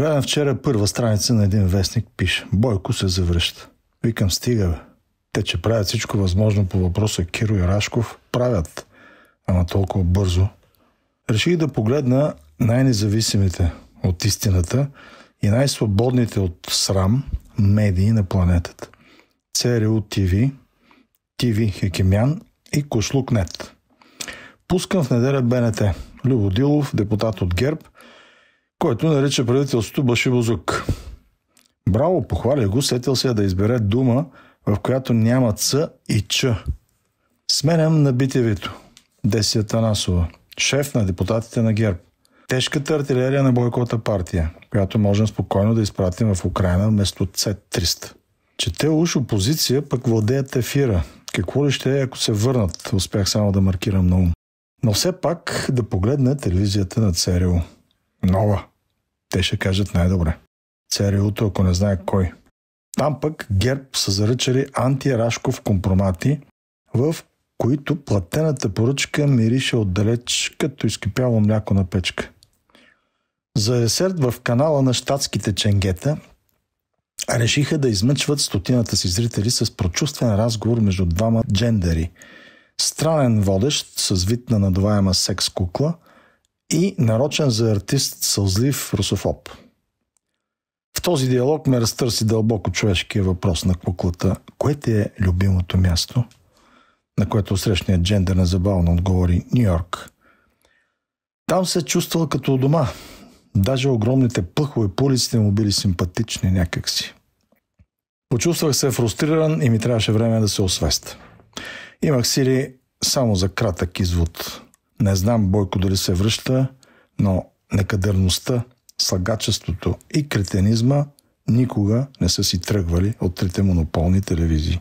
Гледам вчера първа страница на един вестник, пише Бойко се завръща. Викам, стига бе. Те, че правят всичко възможно по въпроса Киро и Рашков, правят, ама толкова бързо. Реших да погледна най-независимите от истината и най-свободните от срам медии на планетата. ЦРУ ТВ, ТВ Хекемян и Кошлукнет. Пускам в неделя БНТ. Любодилов, депутат от ГЕРБ – който нарича правителството Башибозук. Браво, похваля го, сетил се да избере дума, в която няма ц и ч. Сменям на битевито. Десия Танасова, шеф на депутатите на ГЕРБ. Тежката артилерия на бойкота партия, която можем спокойно да изпратим в Украина вместо ц 300 те уж опозиция, пък владеят ефира. Какво ли ще е, ако се върнат? Успях само да маркирам на ум. Но все пак да погледне телевизията на ЦРУ. Нова те ще кажат най-добре. ЦРУ-то, ако не знае кой. Там пък ГЕРБ са заръчали антирашков компромати, в които платената поръчка мирише отдалеч като изкипяло мляко на печка. За десерт в канала на щатските ченгета решиха да измъчват стотината си зрители с прочувствен разговор между двама джендери. Странен водещ с вид на надуваема секс кукла – и нарочен за артист сълзлив русофоб. В този диалог ме разтърси дълбоко човешкия въпрос на куклата. Кое ти е любимото място? На което срещният джендър незабавно отговори Нью Йорк. Там се е чувствал като у дома. Даже огромните пъхове по улиците му били симпатични някакси. Почувствах се фрустриран и ми трябваше време да се освеста. Имах сили само за кратък извод – не знам Бойко дали се връща, но некадърността, слагачеството и кретенизма никога не са си тръгвали от трите монополни телевизии.